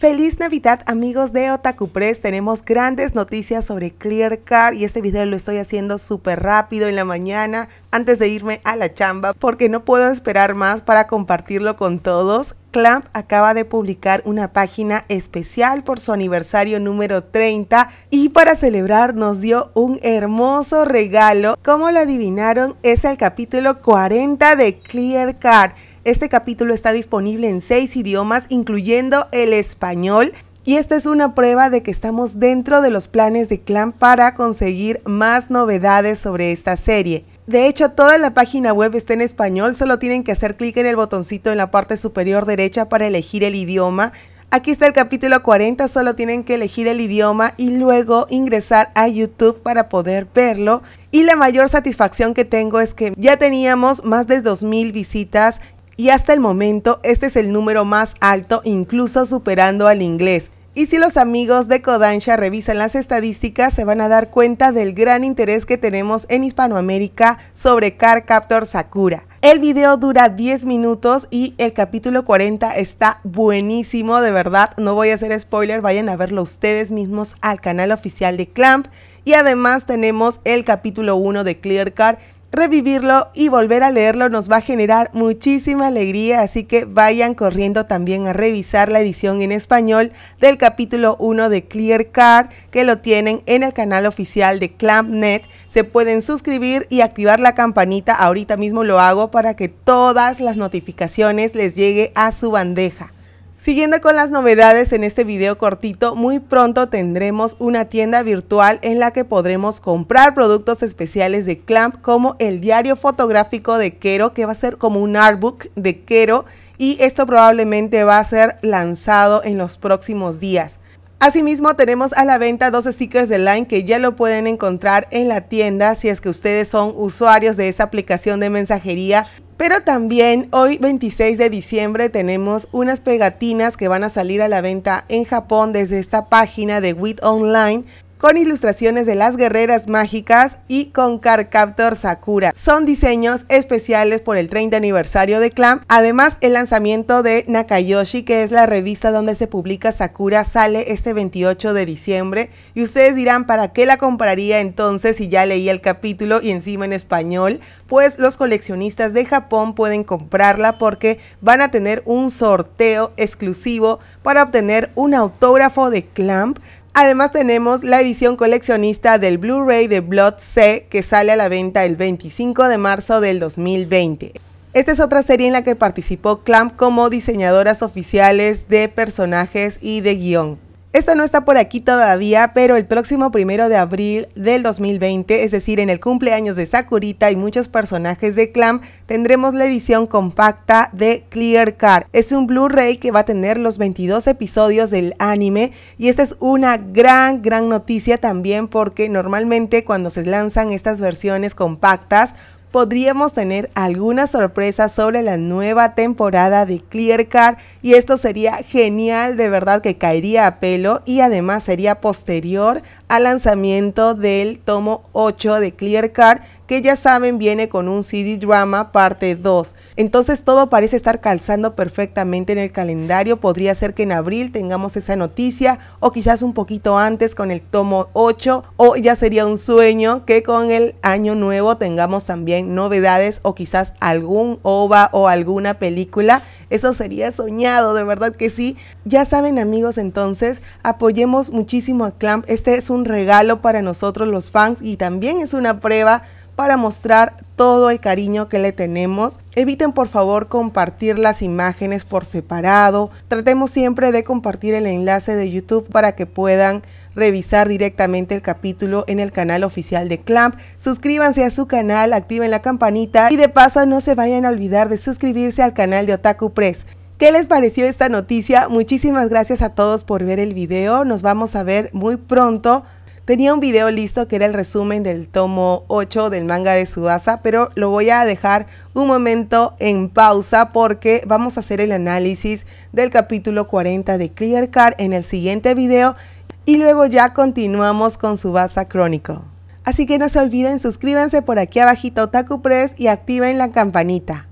Feliz Navidad amigos de Otaku Press, tenemos grandes noticias sobre Clear Card y este video lo estoy haciendo súper rápido en la mañana antes de irme a la chamba porque no puedo esperar más para compartirlo con todos. Clamp acaba de publicar una página especial por su aniversario número 30 y para celebrar nos dio un hermoso regalo. Como lo adivinaron es el capítulo 40 de Clear Card. Este capítulo está disponible en seis idiomas, incluyendo el español, y esta es una prueba de que estamos dentro de los planes de Clan para conseguir más novedades sobre esta serie. De hecho, toda la página web está en español, solo tienen que hacer clic en el botoncito en la parte superior derecha para elegir el idioma. Aquí está el capítulo 40, solo tienen que elegir el idioma y luego ingresar a YouTube para poder verlo. Y la mayor satisfacción que tengo es que ya teníamos más de 2.000 visitas y hasta el momento este es el número más alto incluso superando al inglés. Y si los amigos de Kodansha revisan las estadísticas se van a dar cuenta del gran interés que tenemos en Hispanoamérica sobre Car Captor Sakura. El video dura 10 minutos y el capítulo 40 está buenísimo, de verdad, no voy a hacer spoiler, vayan a verlo ustedes mismos al canal oficial de Clamp. Y además tenemos el capítulo 1 de Clear Car revivirlo y volver a leerlo nos va a generar muchísima alegría, así que vayan corriendo también a revisar la edición en español del capítulo 1 de Clear Card que lo tienen en el canal oficial de ClampNet. Se pueden suscribir y activar la campanita, ahorita mismo lo hago para que todas las notificaciones les llegue a su bandeja. Siguiendo con las novedades en este video cortito, muy pronto tendremos una tienda virtual en la que podremos comprar productos especiales de Clamp como el diario fotográfico de Kero, que va a ser como un artbook de Kero y esto probablemente va a ser lanzado en los próximos días. Asimismo, tenemos a la venta dos stickers de Line que ya lo pueden encontrar en la tienda si es que ustedes son usuarios de esa aplicación de mensajería. Pero también hoy 26 de diciembre tenemos unas pegatinas que van a salir a la venta en Japón desde esta página de WIT Online con ilustraciones de las guerreras mágicas y con Carcaptor Sakura. Son diseños especiales por el 30 aniversario de Clamp. Además, el lanzamiento de Nakayoshi, que es la revista donde se publica Sakura, sale este 28 de diciembre. Y ustedes dirán, ¿para qué la compraría entonces si ya leí el capítulo y encima en español? Pues los coleccionistas de Japón pueden comprarla porque van a tener un sorteo exclusivo para obtener un autógrafo de Clamp Además tenemos la edición coleccionista del Blu-ray de Blood C que sale a la venta el 25 de marzo del 2020. Esta es otra serie en la que participó Clamp como diseñadoras oficiales de personajes y de guión. Esta no está por aquí todavía, pero el próximo primero de abril del 2020, es decir, en el cumpleaños de Sakurita y muchos personajes de CLAM, tendremos la edición compacta de Clear Card. Es un Blu-ray que va a tener los 22 episodios del anime y esta es una gran, gran noticia también porque normalmente cuando se lanzan estas versiones compactas, podríamos tener alguna sorpresa sobre la nueva temporada de Clear Card y esto sería genial, de verdad que caería a pelo y además sería posterior al lanzamiento del tomo 8 de Clear Card que ya saben viene con un CD drama parte 2. Entonces todo parece estar calzando perfectamente en el calendario. Podría ser que en abril tengamos esa noticia o quizás un poquito antes con el tomo 8 o ya sería un sueño que con el año nuevo tengamos también novedades o quizás algún OVA o alguna película. Eso sería soñado, de verdad que sí. Ya saben amigos, entonces apoyemos muchísimo a Clamp. Este es un regalo para nosotros los fans y también es una prueba para mostrar todo el cariño que le tenemos. Eviten por favor compartir las imágenes por separado. Tratemos siempre de compartir el enlace de YouTube para que puedan revisar directamente el capítulo en el canal oficial de Clamp. Suscríbanse a su canal, activen la campanita y de paso no se vayan a olvidar de suscribirse al canal de Otaku Press. ¿Qué les pareció esta noticia? Muchísimas gracias a todos por ver el video. Nos vamos a ver muy pronto. Tenía un video listo que era el resumen del tomo 8 del manga de Subasa, pero lo voy a dejar un momento en pausa porque vamos a hacer el análisis del capítulo 40 de Clear Card en el siguiente video y luego ya continuamos con Subasa Crónico. Así que no se olviden, suscríbanse por aquí abajito Otaku Press y activen la campanita.